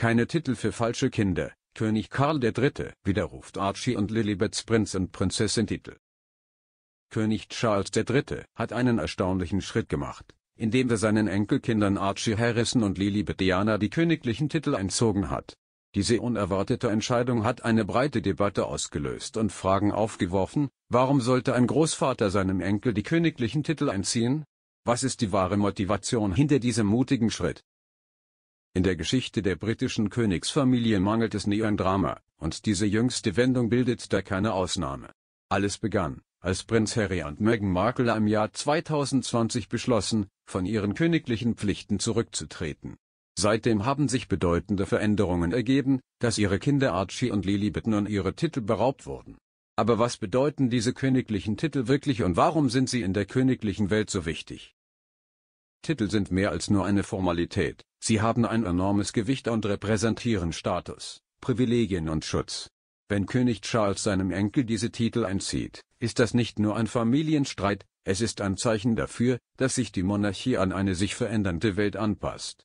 Keine Titel für falsche Kinder, König Karl III., widerruft Archie und Lilibets Prinz und Prinzessin Titel. König Charles III. hat einen erstaunlichen Schritt gemacht, indem er seinen Enkelkindern Archie Harrison und Lilibet Diana die königlichen Titel entzogen hat. Diese unerwartete Entscheidung hat eine breite Debatte ausgelöst und Fragen aufgeworfen, warum sollte ein Großvater seinem Enkel die königlichen Titel entziehen? Was ist die wahre Motivation hinter diesem mutigen Schritt? In der Geschichte der britischen Königsfamilie mangelt es nie an Drama, und diese jüngste Wendung bildet da keine Ausnahme. Alles begann, als Prinz Harry und Meghan Markle im Jahr 2020 beschlossen, von ihren königlichen Pflichten zurückzutreten. Seitdem haben sich bedeutende Veränderungen ergeben, dass ihre Kinder Archie und Lily und ihre Titel beraubt wurden. Aber was bedeuten diese königlichen Titel wirklich und warum sind sie in der königlichen Welt so wichtig? Titel sind mehr als nur eine Formalität. Sie haben ein enormes Gewicht und repräsentieren Status, Privilegien und Schutz. Wenn König Charles seinem Enkel diese Titel einzieht, ist das nicht nur ein Familienstreit, es ist ein Zeichen dafür, dass sich die Monarchie an eine sich verändernde Welt anpasst.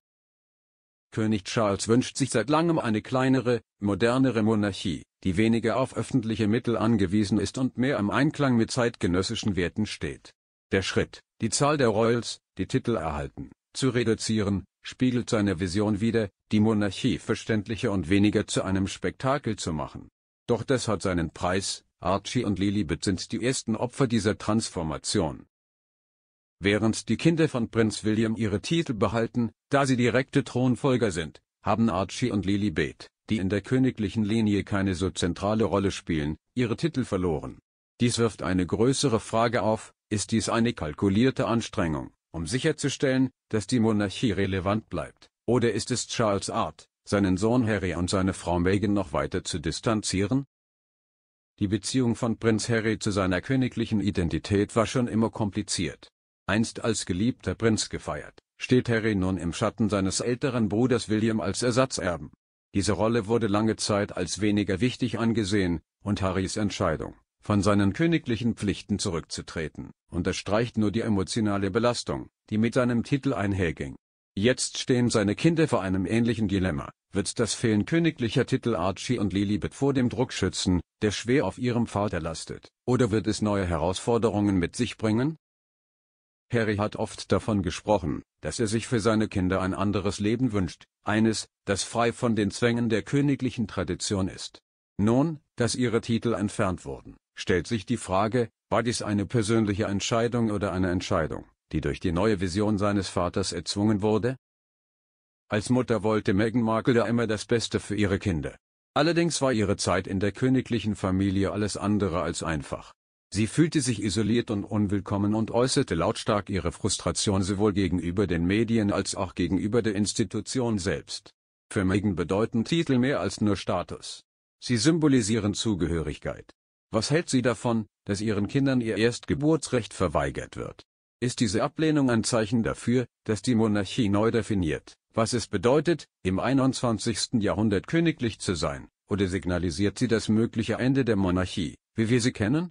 König Charles wünscht sich seit langem eine kleinere, modernere Monarchie, die weniger auf öffentliche Mittel angewiesen ist und mehr im Einklang mit zeitgenössischen Werten steht. Der Schritt, die Zahl der Royals, die Titel erhalten, zu reduzieren, spiegelt seine Vision wider, die Monarchie verständlicher und weniger zu einem Spektakel zu machen. Doch das hat seinen Preis, Archie und Lilibet sind die ersten Opfer dieser Transformation. Während die Kinder von Prinz William ihre Titel behalten, da sie direkte Thronfolger sind, haben Archie und Lilibet, die in der königlichen Linie keine so zentrale Rolle spielen, ihre Titel verloren. Dies wirft eine größere Frage auf, ist dies eine kalkulierte Anstrengung? um sicherzustellen, dass die Monarchie relevant bleibt? Oder ist es Charles Art, seinen Sohn Harry und seine Frau Meghan noch weiter zu distanzieren? Die Beziehung von Prinz Harry zu seiner königlichen Identität war schon immer kompliziert. Einst als geliebter Prinz gefeiert, steht Harry nun im Schatten seines älteren Bruders William als Ersatzerben. Diese Rolle wurde lange Zeit als weniger wichtig angesehen, und Harrys Entscheidung, von seinen königlichen Pflichten zurückzutreten, unterstreicht nur die emotionale Belastung, die mit seinem Titel einherging. Jetzt stehen seine Kinder vor einem ähnlichen Dilemma. Wird das Fehlen königlicher Titel Archie und Lilibet vor dem Druck schützen, der schwer auf ihrem Vater lastet, oder wird es neue Herausforderungen mit sich bringen? Harry hat oft davon gesprochen, dass er sich für seine Kinder ein anderes Leben wünscht, eines, das frei von den Zwängen der königlichen Tradition ist. Nun, dass ihre Titel entfernt wurden, stellt sich die Frage, war dies eine persönliche Entscheidung oder eine Entscheidung, die durch die neue Vision seines Vaters erzwungen wurde? Als Mutter wollte Meghan Markle da immer das Beste für ihre Kinder. Allerdings war ihre Zeit in der königlichen Familie alles andere als einfach. Sie fühlte sich isoliert und unwillkommen und äußerte lautstark ihre Frustration sowohl gegenüber den Medien als auch gegenüber der Institution selbst. Für Meghan bedeuten Titel mehr als nur Status. Sie symbolisieren Zugehörigkeit. Was hält sie davon, dass ihren Kindern ihr Erstgeburtsrecht verweigert wird? Ist diese Ablehnung ein Zeichen dafür, dass die Monarchie neu definiert, was es bedeutet, im 21. Jahrhundert königlich zu sein, oder signalisiert sie das mögliche Ende der Monarchie, wie wir sie kennen?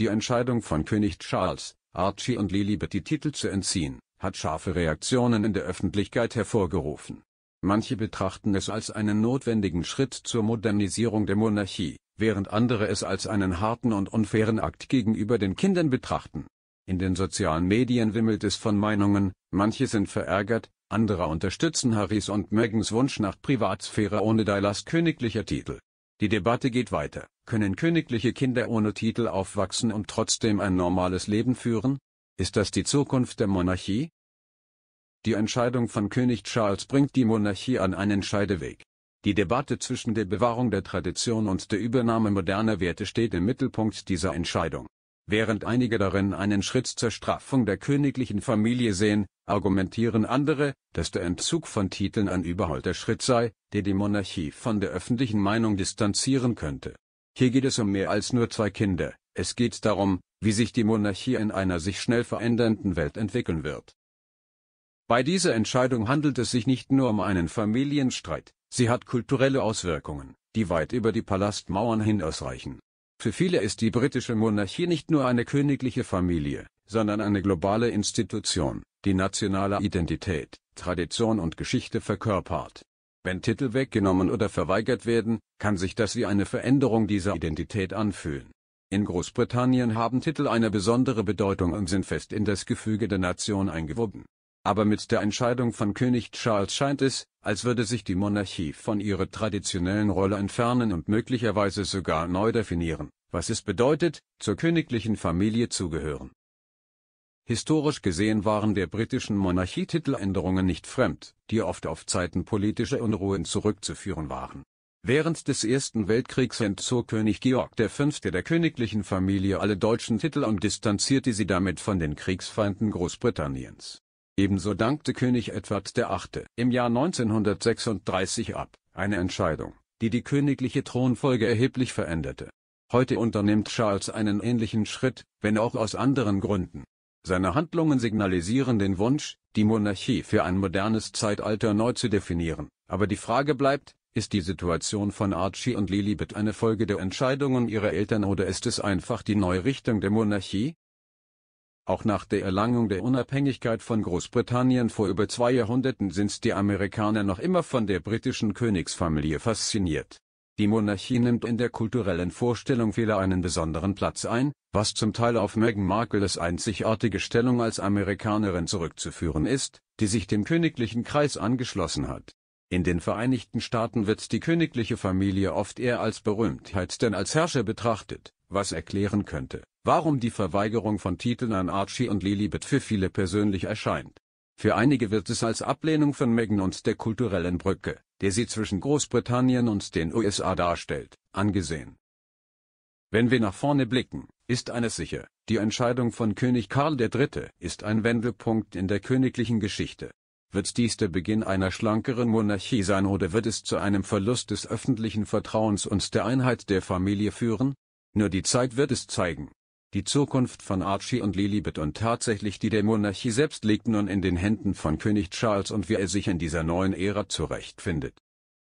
Die Entscheidung von König Charles, Archie und Lilibet die Titel zu entziehen, hat scharfe Reaktionen in der Öffentlichkeit hervorgerufen. Manche betrachten es als einen notwendigen Schritt zur Modernisierung der Monarchie, während andere es als einen harten und unfairen Akt gegenüber den Kindern betrachten. In den sozialen Medien wimmelt es von Meinungen, manche sind verärgert, andere unterstützen Harrys und Megans Wunsch nach Privatsphäre ohne Dallas königlicher Titel. Die Debatte geht weiter. Können königliche Kinder ohne Titel aufwachsen und trotzdem ein normales Leben führen? Ist das die Zukunft der Monarchie? Die Entscheidung von König Charles bringt die Monarchie an einen Scheideweg. Die Debatte zwischen der Bewahrung der Tradition und der Übernahme moderner Werte steht im Mittelpunkt dieser Entscheidung. Während einige darin einen Schritt zur Straffung der königlichen Familie sehen, argumentieren andere, dass der Entzug von Titeln ein überholter Schritt sei, der die Monarchie von der öffentlichen Meinung distanzieren könnte. Hier geht es um mehr als nur zwei Kinder, es geht darum, wie sich die Monarchie in einer sich schnell verändernden Welt entwickeln wird. Bei dieser Entscheidung handelt es sich nicht nur um einen Familienstreit, Sie hat kulturelle Auswirkungen, die weit über die Palastmauern hinausreichen. Für viele ist die britische Monarchie nicht nur eine königliche Familie, sondern eine globale Institution, die nationale Identität, Tradition und Geschichte verkörpert. Wenn Titel weggenommen oder verweigert werden, kann sich das wie eine Veränderung dieser Identität anfühlen. In Großbritannien haben Titel eine besondere Bedeutung und sind fest in das Gefüge der Nation eingewoben aber mit der Entscheidung von König Charles scheint es, als würde sich die Monarchie von ihrer traditionellen Rolle entfernen und möglicherweise sogar neu definieren, was es bedeutet, zur königlichen Familie zu gehören. Historisch gesehen waren der britischen Monarchie Titeländerungen nicht fremd, die oft auf Zeiten politischer Unruhen zurückzuführen waren. Während des Ersten Weltkriegs entzog König Georg V. der königlichen Familie alle deutschen Titel und distanzierte sie damit von den Kriegsfeinden Großbritanniens. Ebenso dankte König Edward VIII. im Jahr 1936 ab, eine Entscheidung, die die königliche Thronfolge erheblich veränderte. Heute unternimmt Charles einen ähnlichen Schritt, wenn auch aus anderen Gründen. Seine Handlungen signalisieren den Wunsch, die Monarchie für ein modernes Zeitalter neu zu definieren, aber die Frage bleibt, ist die Situation von Archie und Lilibet eine Folge der Entscheidungen ihrer Eltern oder ist es einfach die Neurichtung der Monarchie? Auch nach der Erlangung der Unabhängigkeit von Großbritannien vor über zwei Jahrhunderten sind die Amerikaner noch immer von der britischen Königsfamilie fasziniert. Die Monarchie nimmt in der kulturellen Vorstellung vieler einen besonderen Platz ein, was zum Teil auf Meghan Markles einzigartige Stellung als Amerikanerin zurückzuführen ist, die sich dem königlichen Kreis angeschlossen hat. In den Vereinigten Staaten wird die königliche Familie oft eher als Berühmtheit denn als Herrscher betrachtet was erklären könnte, warum die Verweigerung von Titeln an Archie und Lilibet für viele persönlich erscheint. Für einige wird es als Ablehnung von Meghan und der kulturellen Brücke, der sie zwischen Großbritannien und den USA darstellt, angesehen. Wenn wir nach vorne blicken, ist eines sicher, die Entscheidung von König Karl III. ist ein Wendepunkt in der königlichen Geschichte. Wird dies der Beginn einer schlankeren Monarchie sein oder wird es zu einem Verlust des öffentlichen Vertrauens und der Einheit der Familie führen? Nur die Zeit wird es zeigen. Die Zukunft von Archie und Lilibet und tatsächlich die der Monarchie selbst liegt nun in den Händen von König Charles und wie er sich in dieser neuen Ära zurechtfindet.